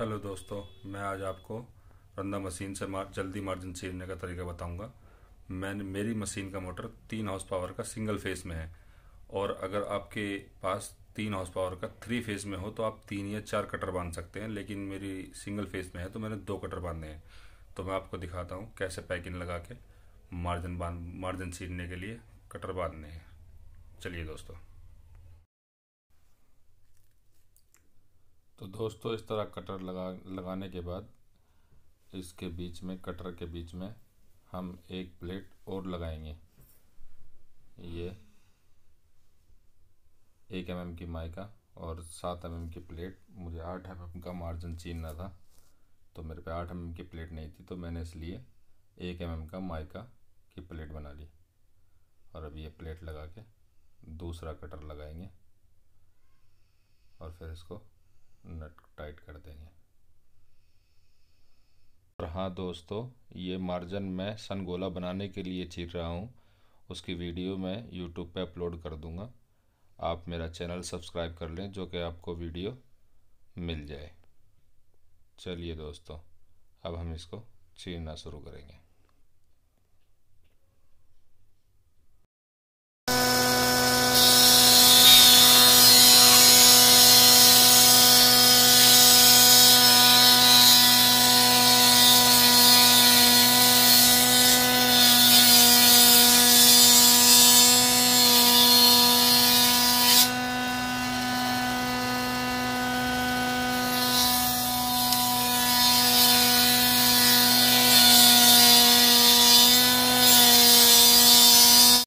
hello दोस्तों मैं आज आपको रंदा मशीन से मार, जल्दी मार्जिन छीनने का तरीका बताऊंगा मैंने मेरी मशीन का मोटर तीन हाउस पावर का सिंगल फेस में है और अगर आपके पास तीन हाउस पावर का थ्री फेस में हो तो आप तीन या चार कटर बांध सकते हैं लेकिन मेरी सिंगल फेस में है तो मैंने दो कटर बांधे हैं तो मैं आपको दिखाता हूँ कैसे पैकिंग लगा के मार्जिन बांध मार्जिन छीनने के लिए कटर बांधने हैं चलिए दोस्तों तो दोस्तों इस तरह कटर लगा लगाने के बाद इसके बीच में कटर के बीच में हम एक प्लेट और लगाएंगे ये एक एम mm की माइका और सात एम mm की प्लेट मुझे आठ एम mm का मार्जिन चीनना था तो मेरे पे आठ एम mm की प्लेट नहीं थी तो मैंने इसलिए एक एम mm का माइका की प्लेट बना ली और अब ये प्लेट लगा के दूसरा कटर लगाएंगे और फिर इसको नट टाइट कर देंगे और हाँ दोस्तों ये मार्जिन मैं सन गोला बनाने के लिए चीर रहा हूँ उसकी वीडियो मैं यूट्यूब पे अपलोड कर दूँगा आप मेरा चैनल सब्सक्राइब कर लें जो कि आपको वीडियो मिल जाए चलिए दोस्तों अब हम इसको चीरना शुरू करेंगे